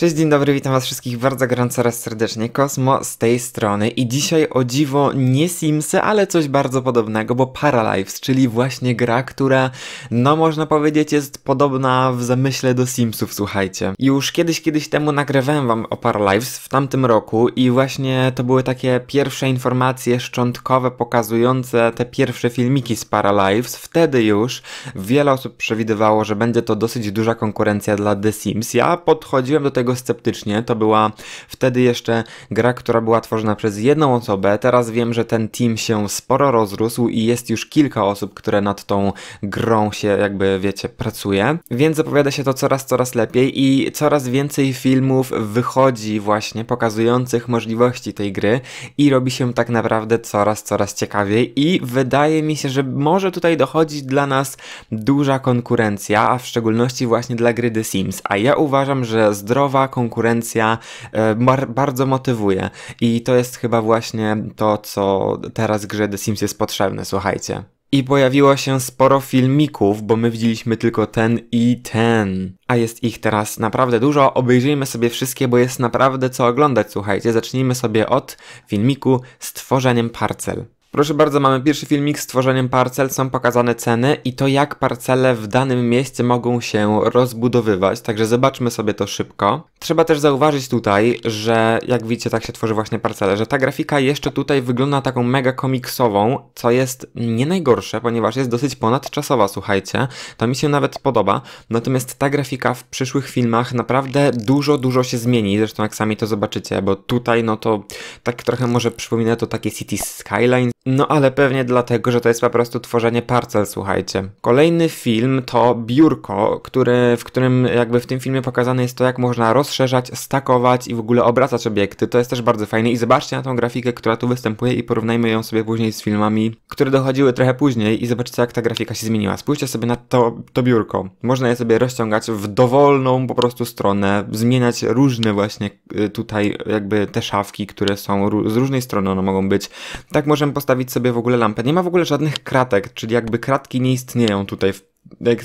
Cześć, dzień dobry, witam was wszystkich bardzo gorąco oraz serdecznie, Kosmo z tej strony i dzisiaj o dziwo nie Simsy, ale coś bardzo podobnego, bo Paralives, czyli właśnie gra, która, no można powiedzieć, jest podobna w zamyśle do Simsów, słuchajcie. Już kiedyś, kiedyś temu nagrywałem wam o Paralives w tamtym roku i właśnie to były takie pierwsze informacje szczątkowe pokazujące te pierwsze filmiki z Paralives. Wtedy już wiele osób przewidywało, że będzie to dosyć duża konkurencja dla The Sims. Ja podchodziłem do tego tego sceptycznie. To była wtedy jeszcze gra, która była tworzona przez jedną osobę. Teraz wiem, że ten team się sporo rozrósł i jest już kilka osób, które nad tą grą się jakby, wiecie, pracuje. Więc zapowiada się to coraz, coraz lepiej i coraz więcej filmów wychodzi właśnie pokazujących możliwości tej gry i robi się tak naprawdę coraz, coraz ciekawiej i wydaje mi się, że może tutaj dochodzić dla nas duża konkurencja, a w szczególności właśnie dla gry The Sims. A ja uważam, że zdrowa konkurencja e, bar bardzo motywuje. I to jest chyba właśnie to, co teraz grze The Sims jest potrzebne, słuchajcie. I pojawiło się sporo filmików, bo my widzieliśmy tylko ten i ten. A jest ich teraz naprawdę dużo. Obejrzyjmy sobie wszystkie, bo jest naprawdę co oglądać, słuchajcie. Zacznijmy sobie od filmiku z tworzeniem parcel. Proszę bardzo, mamy pierwszy filmik z tworzeniem parcel, są pokazane ceny i to jak parcele w danym mieście mogą się rozbudowywać, także zobaczmy sobie to szybko. Trzeba też zauważyć tutaj, że jak widzicie tak się tworzy właśnie parcele, że ta grafika jeszcze tutaj wygląda taką mega komiksową, co jest nie najgorsze, ponieważ jest dosyć ponadczasowa, słuchajcie. To mi się nawet podoba, natomiast ta grafika w przyszłych filmach naprawdę dużo, dużo się zmieni, zresztą jak sami to zobaczycie, bo tutaj no to tak trochę może przypomina to takie City Skyline, no ale pewnie dlatego, że to jest po prostu tworzenie parcel, słuchajcie. Kolejny film to Biurko, który, w którym jakby w tym filmie pokazane jest to, jak można rozszerzać, stakować i w ogóle obracać obiekty. To jest też bardzo fajne i zobaczcie na tą grafikę, która tu występuje i porównajmy ją sobie później z filmami, które dochodziły trochę później i zobaczcie, jak ta grafika się zmieniła. Spójrzcie sobie na to, to biurko. Można je sobie rozciągać w dowolną po prostu stronę, zmieniać różne właśnie y, tutaj jakby te szafki, które są z różnej strony, one mogą być. Tak możemy postawić ustawić sobie w ogóle lampę. Nie ma w ogóle żadnych kratek, czyli jakby kratki nie istnieją tutaj w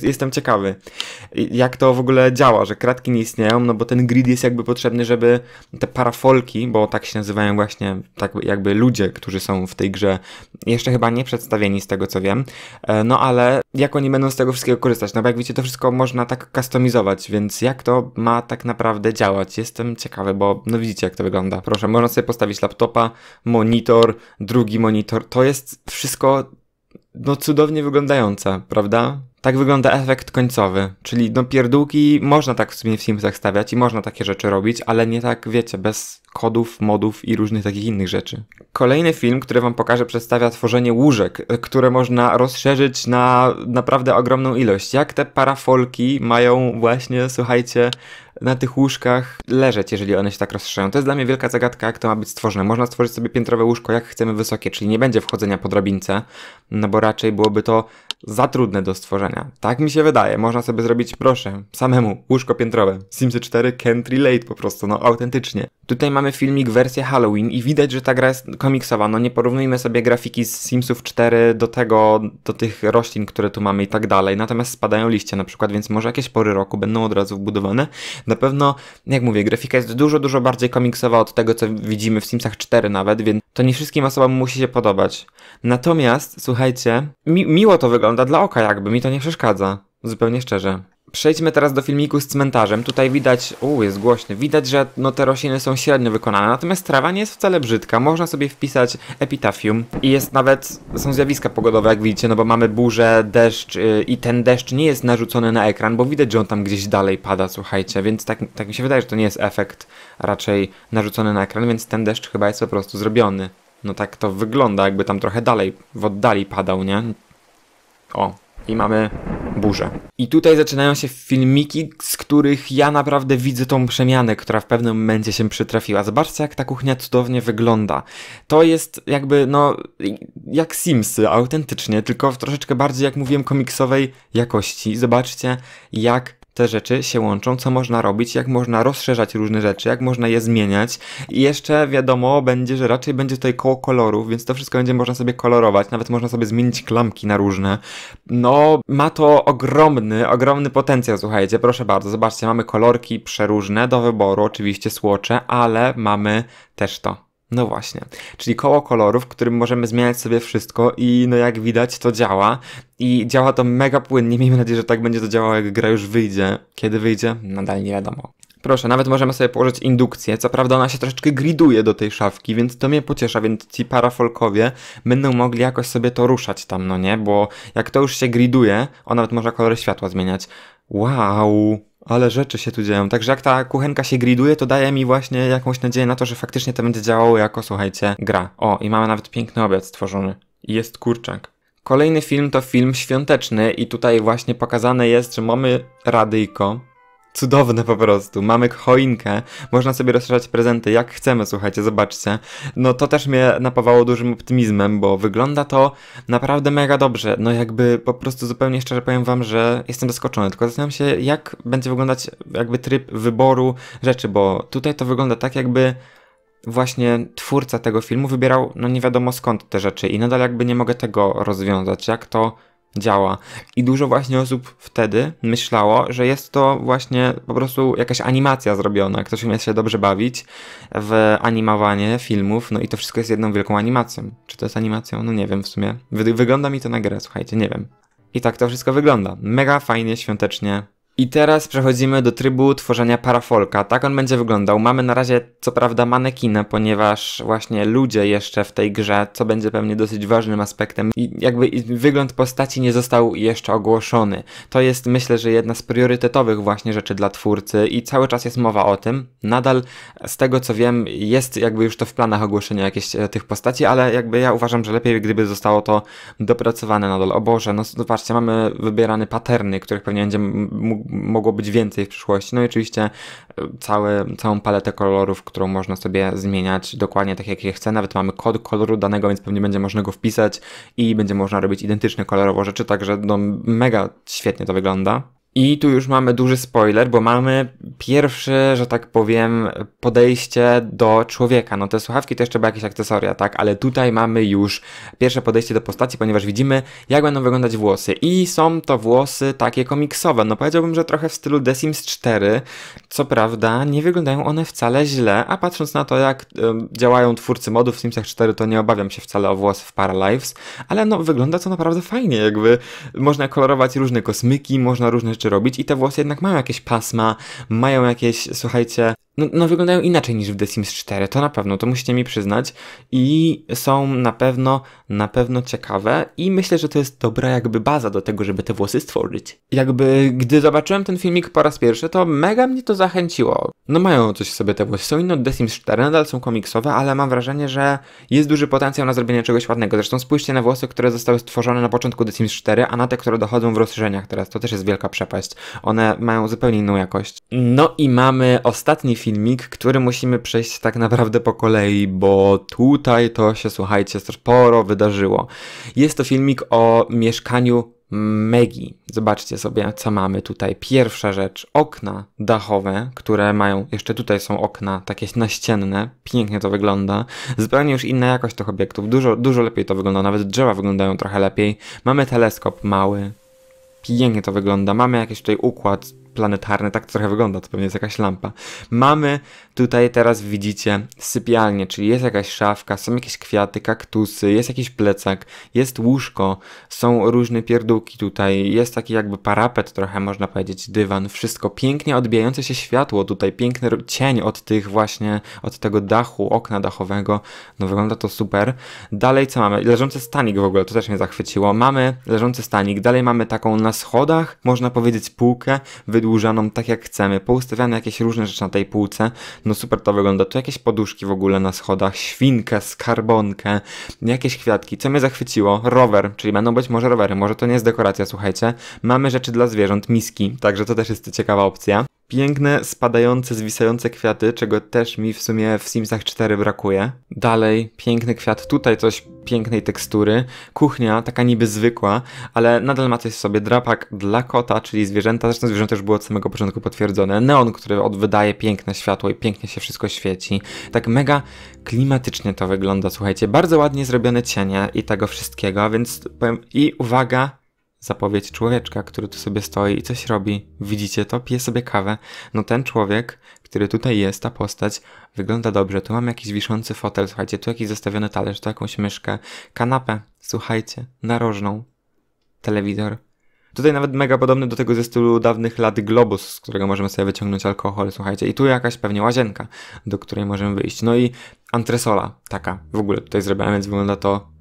jestem ciekawy, jak to w ogóle działa, że kratki nie istnieją, no bo ten grid jest jakby potrzebny, żeby te parafolki, bo tak się nazywają właśnie tak jakby ludzie, którzy są w tej grze, jeszcze chyba nie przedstawieni z tego co wiem, e, no ale jak oni będą z tego wszystkiego korzystać, no bo jak wiecie to wszystko można tak kustomizować, więc jak to ma tak naprawdę działać, jestem ciekawy, bo no widzicie jak to wygląda, proszę, można sobie postawić laptopa, monitor, drugi monitor, to jest wszystko no cudownie wyglądające, prawda? Tak wygląda efekt końcowy, czyli no pierdółki można tak w sumie w Simsach stawiać i można takie rzeczy robić, ale nie tak, wiecie, bez kodów, modów i różnych takich innych rzeczy. Kolejny film, który wam pokażę, przedstawia tworzenie łóżek, które można rozszerzyć na naprawdę ogromną ilość. Jak te parafolki mają właśnie, słuchajcie, na tych łóżkach leżeć, jeżeli one się tak rozszerzają. To jest dla mnie wielka zagadka, jak to ma być stworzone. Można stworzyć sobie piętrowe łóżko, jak chcemy wysokie, czyli nie będzie wchodzenia po drabince, no bo raczej byłoby to za trudne do stworzenia. Tak mi się wydaje. Można sobie zrobić, proszę, samemu łóżko piętrowe. Sims 4 can't relate po prostu, no autentycznie. Tutaj mamy filmik wersję Halloween i widać, że ta gra jest komiksowa. No nie porównujmy sobie grafiki z Simsów 4 do tego, do tych roślin, które tu mamy i tak dalej. Natomiast spadają liście na przykład, więc może jakieś pory roku będą od razu wbudowane. Na pewno, jak mówię, grafika jest dużo, dużo bardziej komiksowa od tego, co widzimy w Simsach 4 nawet, więc to nie wszystkim osobom musi się podobać. Natomiast, słuchajcie, mi miło to wygląda dla oka jakby, mi to nie przeszkadza. Zupełnie szczerze. Przejdźmy teraz do filmiku z cmentarzem. Tutaj widać, u jest głośny, widać, że no, te rośliny są średnio wykonane, natomiast trawa nie jest wcale brzydka. Można sobie wpisać epitafium i jest nawet, są zjawiska pogodowe, jak widzicie, no bo mamy burzę, deszcz yy, i ten deszcz nie jest narzucony na ekran, bo widać, że on tam gdzieś dalej pada, słuchajcie, więc tak, tak mi się wydaje, że to nie jest efekt raczej narzucony na ekran, więc ten deszcz chyba jest po prostu zrobiony. No tak to wygląda, jakby tam trochę dalej, w oddali padał, nie? O, i mamy burzę. I tutaj zaczynają się filmiki, z których ja naprawdę widzę tą przemianę, która w pewnym momencie się przytrafiła. Zobaczcie, jak ta kuchnia cudownie wygląda. To jest jakby, no, jak Simsy, autentycznie, tylko w troszeczkę bardziej, jak mówiłem, komiksowej jakości. Zobaczcie, jak te rzeczy się łączą, co można robić, jak można rozszerzać różne rzeczy, jak można je zmieniać. I jeszcze wiadomo będzie, że raczej będzie tutaj koło kolorów, więc to wszystko będzie można sobie kolorować, nawet można sobie zmienić klamki na różne. No, ma to ogromny, ogromny potencjał, słuchajcie, proszę bardzo. Zobaczcie, mamy kolorki przeróżne do wyboru, oczywiście słocze, ale mamy też to. No właśnie, czyli koło kolorów, w którym możemy zmieniać sobie wszystko i no jak widać to działa i działa to mega płynnie, miejmy nadzieję, że tak będzie to działało jak gra już wyjdzie. Kiedy wyjdzie? Nadal nie wiadomo. Proszę, nawet możemy sobie położyć indukcję, co prawda ona się troszeczkę griduje do tej szafki, więc to mnie pociesza, więc ci parafolkowie będą mogli jakoś sobie to ruszać tam, no nie? Bo jak to już się griduje, ona nawet może kolory światła zmieniać. Wow! Ale rzeczy się tu dzieją. Także jak ta kuchenka się griduje, to daje mi właśnie jakąś nadzieję na to, że faktycznie to będzie działało jako, słuchajcie, gra. O, i mamy nawet piękny obiad stworzony. I jest kurczak. Kolejny film to film świąteczny i tutaj właśnie pokazane jest, że mamy radyjko, cudowne po prostu. Mamy choinkę, można sobie rozszerzać prezenty jak chcemy, słuchajcie, zobaczcie. No to też mnie napawało dużym optymizmem, bo wygląda to naprawdę mega dobrze. No jakby po prostu zupełnie szczerze powiem wam, że jestem zaskoczony, tylko zastanawiam się jak będzie wyglądać jakby tryb wyboru rzeczy, bo tutaj to wygląda tak jakby właśnie twórca tego filmu wybierał no nie wiadomo skąd te rzeczy i nadal jakby nie mogę tego rozwiązać, jak to działa. I dużo właśnie osób wtedy myślało, że jest to właśnie po prostu jakaś animacja zrobiona. Ktoś umie się dobrze bawić w animowanie filmów, no i to wszystko jest jedną wielką animacją. Czy to jest animacją? No nie wiem w sumie. Wygląda mi to na grę, słuchajcie, nie wiem. I tak to wszystko wygląda. Mega fajnie, świątecznie, i teraz przechodzimy do trybu tworzenia parafolka. Tak on będzie wyglądał. Mamy na razie co prawda manekinę, ponieważ właśnie ludzie jeszcze w tej grze, co będzie pewnie dosyć ważnym aspektem i jakby wygląd postaci nie został jeszcze ogłoszony. To jest myślę, że jedna z priorytetowych właśnie rzeczy dla twórcy i cały czas jest mowa o tym. Nadal z tego co wiem jest jakby już to w planach ogłoszenia jakichś e, tych postaci, ale jakby ja uważam, że lepiej gdyby zostało to dopracowane nadal. O Boże, no zobaczcie, mamy wybierane paterny, których pewnie będzie mógł mogło być więcej w przyszłości. No i oczywiście e, całe, całą paletę kolorów, którą można sobie zmieniać dokładnie tak jak je chce. Nawet mamy kod koloru danego, więc pewnie będzie można go wpisać i będzie można robić identyczne kolorowo rzeczy, także no mega świetnie to wygląda. I tu już mamy duży spoiler, bo mamy pierwsze, że tak powiem, podejście do człowieka. No te słuchawki to jeszcze były jakieś akcesoria, tak? Ale tutaj mamy już pierwsze podejście do postaci, ponieważ widzimy, jak będą wyglądać włosy. I są to włosy takie komiksowe. No powiedziałbym, że trochę w stylu The Sims 4. Co prawda, nie wyglądają one wcale źle, a patrząc na to, jak działają twórcy modów w Simsach 4, to nie obawiam się wcale o włosy w Paralives. Ale no, wygląda to naprawdę fajnie, jakby można kolorować różne kosmyki, można różne rzeczy rzeczy robić i te włosy jednak mają jakieś pasma, mają jakieś, słuchajcie, no, no, wyglądają inaczej niż w The Sims 4, to na pewno, to musicie mi przyznać i są na pewno, na pewno ciekawe i myślę, że to jest dobra jakby baza do tego, żeby te włosy stworzyć. Jakby gdy zobaczyłem ten filmik po raz pierwszy, to mega mnie to zachęciło no mają coś w sobie te włosy. Są inne od The Sims 4, nadal są komiksowe, ale mam wrażenie, że jest duży potencjał na zrobienie czegoś ładnego. Zresztą spójrzcie na włosy, które zostały stworzone na początku The Sims 4, a na te, które dochodzą w rozszerzeniach teraz. To też jest wielka przepaść. One mają zupełnie inną jakość. No i mamy ostatni filmik, który musimy przejść tak naprawdę po kolei, bo tutaj to się, słuchajcie, sporo wydarzyło. Jest to filmik o mieszkaniu Megi. Zobaczcie sobie, co mamy tutaj. Pierwsza rzecz, okna dachowe, które mają, jeszcze tutaj są okna, takie naścienne, pięknie to wygląda. Zupełnie już inna jakość tych obiektów, dużo, dużo lepiej to wygląda, nawet drzewa wyglądają trochę lepiej. Mamy teleskop mały, pięknie to wygląda. Mamy jakiś tutaj układ planetarny, tak trochę wygląda, to pewnie jest jakaś lampa. Mamy Tutaj teraz widzicie sypialnię, czyli jest jakaś szafka, są jakieś kwiaty, kaktusy, jest jakiś plecak, jest łóżko, są różne pierdółki tutaj, jest taki jakby parapet trochę, można powiedzieć, dywan, wszystko pięknie odbijające się światło tutaj, piękny cień od tych właśnie, od tego dachu, okna dachowego, no wygląda to super. Dalej co mamy? Leżący stanik w ogóle, to też mnie zachwyciło. Mamy leżący stanik, dalej mamy taką na schodach, można powiedzieć półkę, wydłużaną tak jak chcemy, poustawiane jakieś różne rzeczy na tej półce, no super to wygląda. Tu jakieś poduszki w ogóle na schodach, świnkę, skarbonkę, jakieś kwiatki. Co mnie zachwyciło? Rower, czyli będą być może rowery. Może to nie jest dekoracja, słuchajcie. Mamy rzeczy dla zwierząt, miski, także to też jest ciekawa opcja. Piękne, spadające, zwisające kwiaty, czego też mi w sumie w Simsach 4 brakuje. Dalej, piękny kwiat, tutaj coś pięknej tekstury. Kuchnia, taka niby zwykła, ale nadal ma coś w sobie. Drapak dla kota, czyli zwierzęta, zresztą zwierzęta już było od samego początku potwierdzone. Neon, który odwydaje piękne światło i pięknie się wszystko świeci. Tak mega klimatycznie to wygląda, słuchajcie. Bardzo ładnie zrobione cienie i tego wszystkiego, więc powiem... I uwaga, zapowiedź człowieczka, który tu sobie stoi i coś robi. Widzicie to? Pije sobie kawę. No ten człowiek, który tutaj jest, ta postać, wygląda dobrze. Tu mam jakiś wiszący fotel, słuchajcie, tu jakiś zostawiony talerz, tu jakąś myszkę, kanapę, słuchajcie, narożną, telewizor. Tutaj nawet mega podobny do tego ze stylu dawnych lat globus, z którego możemy sobie wyciągnąć alkohol, słuchajcie. I tu jakaś pewnie łazienka, do której możemy wyjść. No i antresola taka w ogóle tutaj zrobiona, więc wygląda to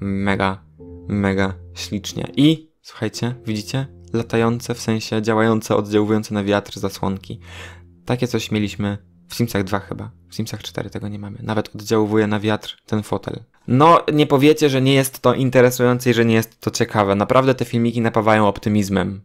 mega, mega ślicznie. I Słuchajcie, widzicie? Latające, w sensie działające, oddziałujące na wiatr zasłonki. Takie coś mieliśmy w Simsach 2 chyba. W Simsach 4 tego nie mamy. Nawet oddziałuje na wiatr ten fotel. No, nie powiecie, że nie jest to interesujące i że nie jest to ciekawe. Naprawdę te filmiki napawają optymizmem.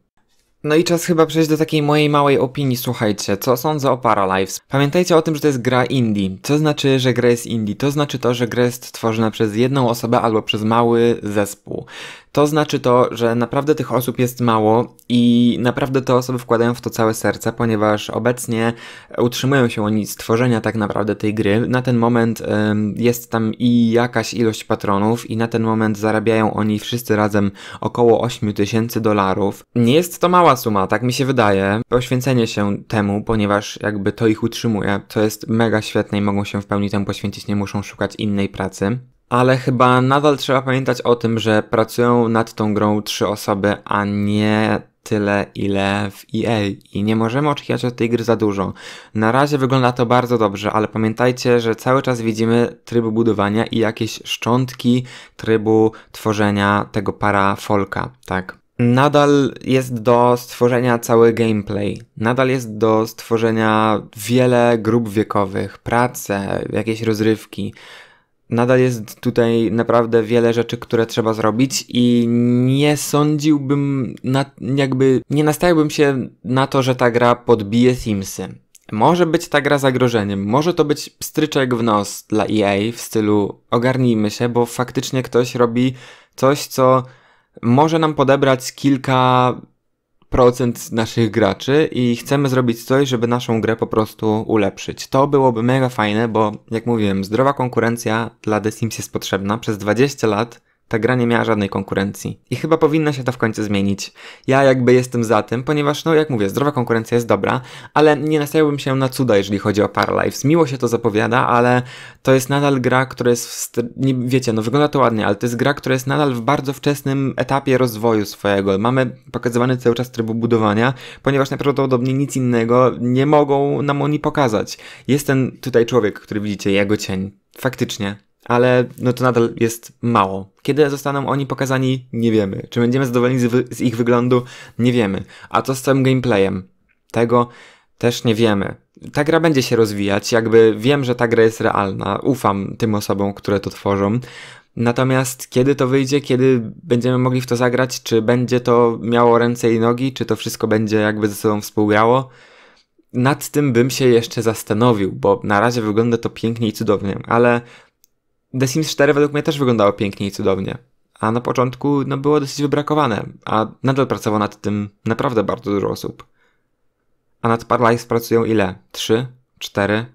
No i czas chyba przejść do takiej mojej małej opinii, słuchajcie, co sądzę o Paralives. Pamiętajcie o tym, że to jest gra indie. Co znaczy, że gra jest indie? To znaczy to, że gra jest tworzona przez jedną osobę albo przez mały zespół to znaczy to, że naprawdę tych osób jest mało i naprawdę te osoby wkładają w to całe serce, ponieważ obecnie utrzymują się oni z tworzenia tak naprawdę tej gry. Na ten moment ym, jest tam i jakaś ilość patronów i na ten moment zarabiają oni wszyscy razem około 8 tysięcy dolarów. Nie jest to mała suma, tak mi się wydaje. Poświęcenie się temu, ponieważ jakby to ich utrzymuje, to jest mega świetne i mogą się w pełni temu poświęcić, nie muszą szukać innej pracy ale chyba nadal trzeba pamiętać o tym, że pracują nad tą grą trzy osoby, a nie tyle, ile w EA i nie możemy oczekiwać od tej gry za dużo. Na razie wygląda to bardzo dobrze, ale pamiętajcie, że cały czas widzimy trybu budowania i jakieś szczątki trybu tworzenia tego para folka, tak? Nadal jest do stworzenia cały gameplay, nadal jest do stworzenia wiele grup wiekowych, prace, jakieś rozrywki nadal jest tutaj naprawdę wiele rzeczy, które trzeba zrobić i nie sądziłbym, na, jakby nie nastawiałbym się na to, że ta gra podbije Simsy. Może być ta gra zagrożeniem, może to być stryczek w nos dla EA w stylu ogarnijmy się, bo faktycznie ktoś robi coś, co może nam podebrać kilka procent naszych graczy i chcemy zrobić coś, żeby naszą grę po prostu ulepszyć. To byłoby mega fajne, bo jak mówiłem, zdrowa konkurencja dla The Sims jest potrzebna. Przez 20 lat ta gra nie miała żadnej konkurencji. I chyba powinno się to w końcu zmienić. Ja jakby jestem za tym, ponieważ, no jak mówię, zdrowa konkurencja jest dobra, ale nie nastawiałbym się na cuda, jeżeli chodzi o Paralives. Miło się to zapowiada, ale to jest nadal gra, która jest, w nie, wiecie, no wygląda to ładnie, ale to jest gra, która jest nadal w bardzo wczesnym etapie rozwoju swojego. Mamy pokazywany cały czas tryb budowania, ponieważ najprawdopodobniej nic innego nie mogą nam oni pokazać. Jest ten tutaj człowiek, który widzicie, jego cień. Faktycznie, ale no to nadal jest mało. Kiedy zostaną oni pokazani, nie wiemy. Czy będziemy zadowoleni z, wy z ich wyglądu, nie wiemy. A co z całym gameplayem? Tego też nie wiemy. Ta gra będzie się rozwijać, jakby wiem, że ta gra jest realna, ufam tym osobom, które to tworzą. Natomiast kiedy to wyjdzie, kiedy będziemy mogli w to zagrać, czy będzie to miało ręce i nogi, czy to wszystko będzie jakby ze sobą współgrało, nad tym bym się jeszcze zastanowił, bo na razie wygląda to pięknie i cudownie, ale The Sims 4 według mnie też wyglądało pięknie i cudownie. A na początku no, było dosyć wybrakowane, a nadal pracowało nad tym naprawdę bardzo dużo osób. A nad Parlife pracują ile? Trzy? Cztery?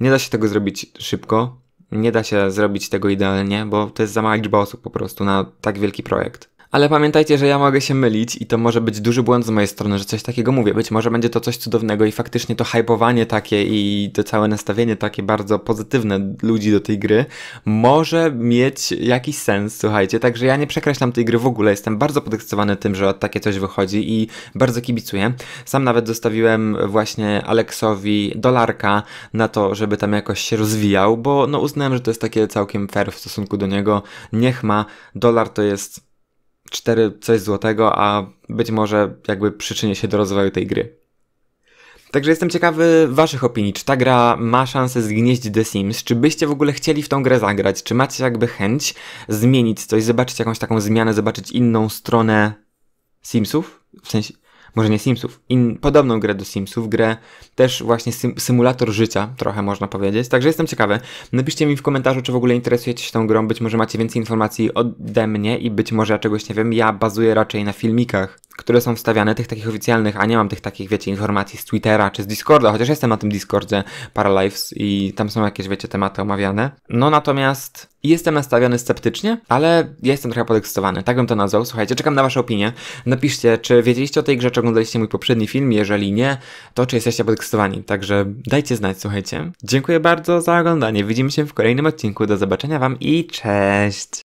Nie da się tego zrobić szybko, nie da się zrobić tego idealnie, bo to jest za mała liczba osób po prostu na tak wielki projekt. Ale pamiętajcie, że ja mogę się mylić i to może być duży błąd z mojej strony, że coś takiego mówię. Być może będzie to coś cudownego i faktycznie to hypowanie takie i to całe nastawienie takie bardzo pozytywne ludzi do tej gry może mieć jakiś sens, słuchajcie. Także ja nie przekreślam tej gry w ogóle. Jestem bardzo podekscytowany tym, że takie coś wychodzi i bardzo kibicuję. Sam nawet zostawiłem właśnie Aleksowi dolarka na to, żeby tam jakoś się rozwijał, bo no uznałem, że to jest takie całkiem fair w stosunku do niego. Niech ma. Dolar to jest 4 coś złotego, a być może jakby przyczyni się do rozwoju tej gry. Także jestem ciekawy waszych opinii, czy ta gra ma szansę zgnieść The Sims, czy byście w ogóle chcieli w tą grę zagrać, czy macie jakby chęć zmienić coś, zobaczyć jakąś taką zmianę, zobaczyć inną stronę Simsów, w sensie może nie Simsów, in, podobną grę do Simsów, grę też właśnie symulator życia, trochę można powiedzieć. Także jestem ciekawy. Napiszcie mi w komentarzu, czy w ogóle interesujecie się tą grą, być może macie więcej informacji ode mnie i być może ja czegoś nie wiem. Ja bazuję raczej na filmikach które są wstawiane, tych takich oficjalnych, a nie mam tych takich, wiecie, informacji z Twittera czy z Discorda, chociaż jestem na tym Discordzie Paralives i tam są jakieś, wiecie, tematy omawiane. No natomiast jestem nastawiony sceptycznie, ale jestem trochę podekscytowany, tak bym to nazwał. Słuchajcie, czekam na Wasze opinie. Napiszcie, czy wiedzieliście o tej grze, czy oglądaliście mój poprzedni film, jeżeli nie, to czy jesteście podekscytowani, także dajcie znać, słuchajcie. Dziękuję bardzo za oglądanie, widzimy się w kolejnym odcinku, do zobaczenia Wam i cześć!